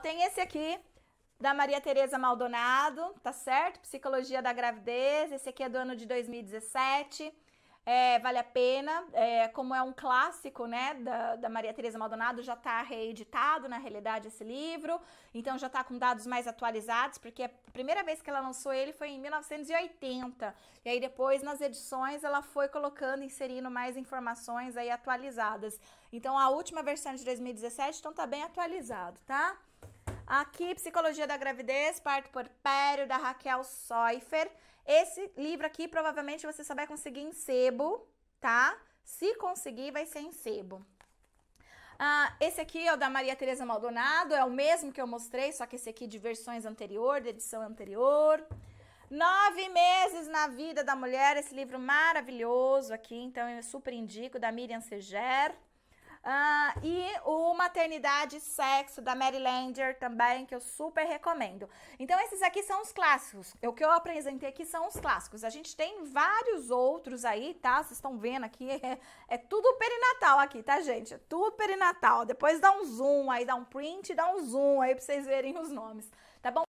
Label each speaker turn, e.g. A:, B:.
A: Tem esse aqui da Maria Tereza Maldonado, tá certo? Psicologia da gravidez. Esse aqui é do ano de 2017. É, vale a pena, é, como é um clássico, né, da, da Maria Tereza Maldonado, já está reeditado, na realidade, esse livro, então já está com dados mais atualizados, porque a primeira vez que ela lançou ele foi em 1980, e aí depois, nas edições, ela foi colocando, inserindo mais informações aí atualizadas. Então, a última versão de 2017, então tá bem atualizado, tá? Aqui, Psicologia da Gravidez, Parto por Porpério, da Raquel Soifer. Esse livro aqui, provavelmente, você só vai conseguir em sebo, tá? Se conseguir, vai ser em sebo. Ah, esse aqui é o da Maria Tereza Maldonado, é o mesmo que eu mostrei, só que esse aqui de versões anterior, da edição anterior. Nove meses na vida da mulher, esse livro maravilhoso aqui, então eu super indico, da Miriam Seger. Uh, e o Maternidade e Sexo, da Mary Langer, também, que eu super recomendo. Então, esses aqui são os clássicos. É o que eu apresentei aqui são os clássicos. A gente tem vários outros aí, tá? Vocês estão vendo aqui, é, é tudo perinatal aqui, tá, gente? É tudo perinatal. Depois dá um zoom aí, dá um print, dá um zoom aí pra vocês verem os nomes, tá bom?